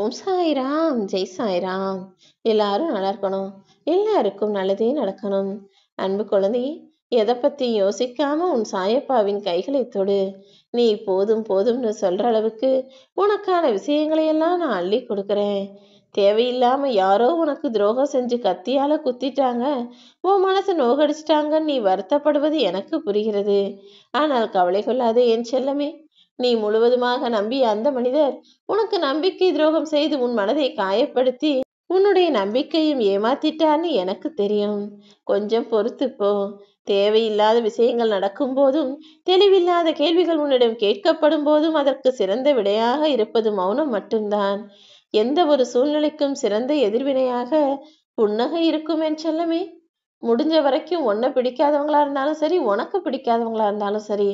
ஓம் சாய்ராம் ஜெய் சாய்ராம் எல்லாரும் நல்லா இருக்கணும் எல்லாருக்கும் நல்லதே நடக்கணும் அன்பு குழந்தை எதை பற்றி யோசிக்காம உன் சாயப்பாவின் கைகளை தொடு நீ போதும் போதும்னு சொல்கிற அளவுக்கு உனக்கான விஷயங்களையெல்லாம் நான் அள்ளி கொடுக்குறேன் தேவையில்லாமல் யாரோ உனக்கு துரோகம் செஞ்சு கத்தியால குத்திட்டாங்க உன் மனசை நோகடிச்சிட்டாங்கன்னு நீ வருத்தப்படுவது எனக்கு புரிகிறது ஆனால் கவலை கொள்ளாதே என் செல்லமே நீ முழுவதுமாக நம்பிய அந்த மனிதர் உனக்கு நம்பிக்கை துரோகம் செய்து உன் மனதை காயப்படுத்தி உன்னுடைய நம்பிக்கையும் ஏமாத்திட்டான்னு எனக்கு தெரியும் கொஞ்சம் பொறுத்துப்போ தேவையில்லாத விஷயங்கள் நடக்கும் போதும் தெளிவில்லாத கேள்விகள் உன்னிடம் கேட்கப்படும் போதும் அதற்கு சிறந்த விடையாக இருப்பது மௌனம் மட்டும்தான் எந்த ஒரு சூழ்நிலைக்கும் சிறந்த எதிர்வினையாக புன்னகை இருக்கும் என் முடிஞ்ச வரைக்கும் உன்னை பிடிக்காதவங்களா இருந்தாலும் சரி உனக்கு பிடிக்காதவங்களா இருந்தாலும் சரி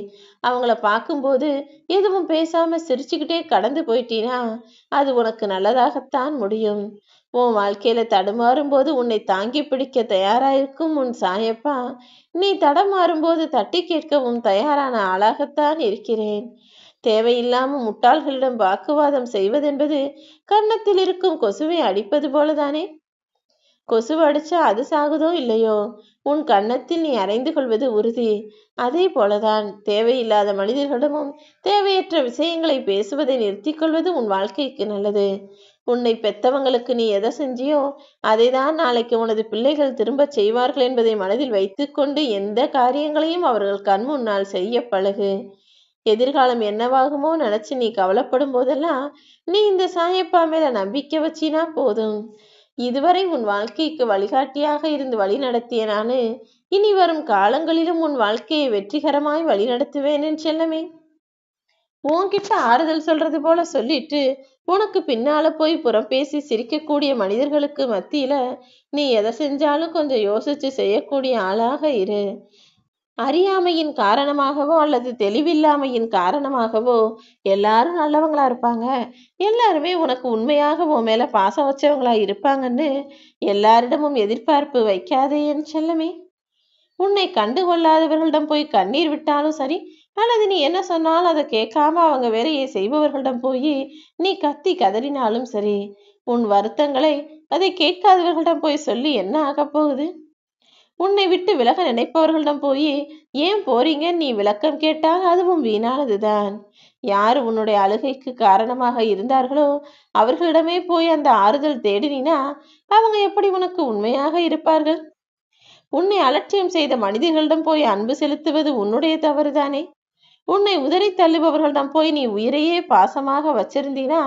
அவங்கள பார்க்கும்போது எதுவும் பேசாமல் சிரிச்சுக்கிட்டே கடந்து போயிட்டீனா அது உனக்கு நல்லதாகத்தான் முடியும் உன் வாழ்க்கையில தடுமாறும் போது உன்னை தாங்கி பிடிக்க தயாராயிருக்கும் உன் சாயப்பா நீ தடமாறும் போது தட்டி கேட்கவும் தயாரான ஆளாகத்தான் இருக்கிறேன் தேவையில்லாம முட்டாள்களிடம் வாக்குவாதம் செய்வதென்பது கன்னத்தில் இருக்கும் கொசுவை அடிப்பது போலதானே கொசு அடிச்சா அது சாகுதோ இல்லையோ உன் கன்னத்தில் நீ அறைந்து கொள்வது உறுதி அதே போலதான் தேவையில்லாத மனிதர்களிடமும் தேவையற்ற விஷயங்களை பேசுவதை நிறுத்திக் கொள்வது உன் வாழ்க்கைக்கு நல்லது உன்னை பெத்தவங்களுக்கு நீ எதை செஞ்சியோ அதை தான் நாளைக்கு உனது பிள்ளைகள் திரும்ப செய்வார்கள் என்பதை மனதில் வைத்துக்கொண்டு எந்த காரியங்களையும் அவர்கள் கண் முன்னால் செய்ய பழகு எதிர்காலம் என்னவாகுமோ நினைச்சு நீ கவலைப்படும் போதெல்லாம் நீ இந்த சாயப்பா மேல நம்பிக்கை வச்சினா போதும் இதுவரை உன் வாழ்க்கைக்கு வழிகாட்டியாக இருந்து நடத்திய நானு இனி வரும் காலங்களிலும் உன் வாழ்க்கையை வெற்றிகரமாய் வழி என் செல்லமே உன்கிட்ட ஆறுதல் சொல்றது போல சொல்லிட்டு உனக்கு பின்னால போய் புறம் பேசி சிரிக்கக்கூடிய மனிதர்களுக்கு மத்தியில நீ எதை செஞ்சாலும் கொஞ்சம் யோசிச்சு செய்யக்கூடிய ஆளாக இரு அறியாமையின் காரணமாகவோ அல்லது தெளிவில்லாமையின் காரணமாகவோ எல்லாரும் நல்லவங்களா இருப்பாங்க எல்லாருமே உனக்கு உண்மையாக உன் மேல பாசம் வச்சவங்களா இருப்பாங்கன்னு எல்லாரிடமும் எதிர்பார்ப்பு வைக்காதே என் செல்லமே உன்னை கண்டு கொள்ளாதவர்களிடம் போய் கண்ணீர் விட்டாலும் சரி அல்லது நீ என்ன சொன்னாலும் அதை கேட்காம அவங்க வேலையை செய்பவர்களிடம் போய் நீ கத்தி கதறினாலும் சரி உன் வருத்தங்களை அதை கேட்காதவர்களிடம் போய் சொல்லி என்ன ஆகப் போகுது உன்னை விட்டு விலக நினைப்பவர்களிடம் போய் ஏன் போறீங்க நீ விளக்கம் கேட்டால் அதுவும் வீணானதுதான் யார் உன்னுடைய அழுகைக்கு காரணமாக இருந்தார்களோ அவர்களிடமே போய் அந்த ஆறுதல் தேடினா அவங்க எப்படி உனக்கு உண்மையாக இருப்பார்கள் உன்னை அலட்சியம் செய்த மனிதர்களிடம் போய் அன்பு செலுத்துவது உன்னுடைய தவறுதானே உன்னை உதறி தள்ளுபவர்களிடம் போய் நீ உயிரையே பாசமாக வச்சிருந்தீனா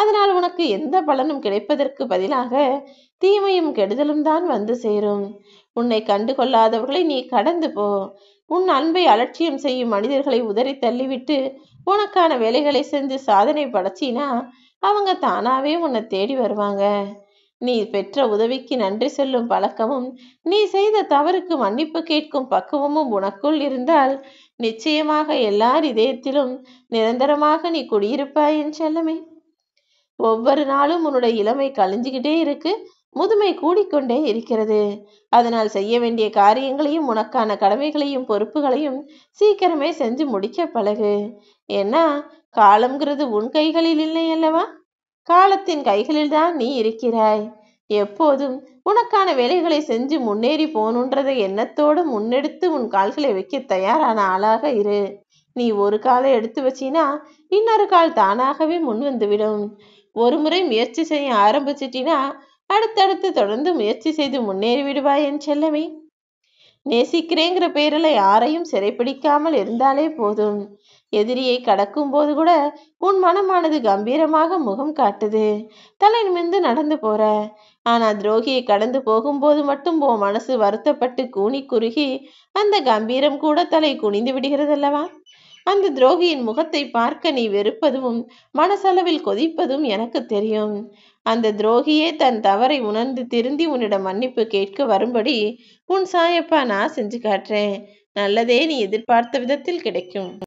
அதனால் உனக்கு எந்த பலனும் கிடைப்பதற்கு பதிலாக தீமையும் கெடுதலும் தான் வந்து சேரும் உன்னை கண்டு கொள்ளாதவர்களை நீ கடந்து போ உன் அன்பை அலட்சியம் செய்யும் மனிதர்களை உதறி தள்ளிவிட்டு உனக்கான வேலைகளை செஞ்சு சாதனை படைச்சினா அவங்க தானாவே உன்னை தேடி வருவாங்க நீ பெற்ற உதவிக்கு நன்றி சொல்லும் பழக்கமும் நீ செய்த தவறுக்கு மன்னிப்பு கேட்கும் பக்குவமும் உனக்குள் இருந்தால் நிச்சயமாக எல்லார் இதயத்திலும் நிரந்தரமாக நீ குடியிருப்பாய் என்று செல்லமே ஒவ்வொரு நாளும் உன்னுடைய இளமை கழிஞ்சுக்கிட்டே இருக்கு முதுமை கூடிக்கொண்டே இருக்கிறது அதனால் செய்ய வேண்டிய காரியங்களையும் உனக்கான கடமைகளையும் பொறுப்புகளையும் சீக்கிரமே செஞ்சு முடிக்க பழகு ஏன்னா காலம்ங்கிறது உன் கைகளில் இல்லை அல்லவா காலத்தின் கைகளில்தான் நீ இருக்கிறாய் எப்போதும் உனக்கான வேலைகளை செஞ்சு முன்னேறி போகணுன்றத எண்ணத்தோடு முன்னெடுத்து உன் கால்களை வைக்க தயாரான ஆளாக இரு நீ ஒரு காலை எடுத்து வச்சினா இன்னொரு கால் தானாகவே முன் வந்துவிடும் ஒரு முறை முயற்சி செய்ய ஆரம்பிச்சிட்டினா அடுத்தடுத்து தொடர்ந்து முயற்சி செய்து முன்னேறி விடுவாய் என் செல்லமே நேசிக்கிறேங்கிற பேரில் யாரையும் சிறைப்பிடிக்காமல் இருந்தாலே போதும் எதிரியை கடக்கும் போது கூட உன் மனமானது கம்பீரமாக முகம் காட்டுது தலை நிமிந்து நடந்து போற ஆனா துரோகியை கடந்து போகும்போது மட்டும் போ மனசு வருத்தப்பட்டு கூணி குறுகி அந்த கம்பீரம் கூட தலை குனிந்து விடுகிறதல்லவா அந்த துரோகியின் முகத்தை பார்க்க நீ வெறுப்பதும் மனசளவில் கொதிப்பதும் எனக்கு தெரியும் அந்த துரோகியே தன் தவறை உணர்ந்து திருந்தி உன்னிடம் மன்னிப்பு கேட்க வரும்படி உன் சாயப்பா நான் செஞ்சு காட்டுறேன் நல்லதே நீ எதிர்பார்த்த விதத்தில் கிடைக்கும்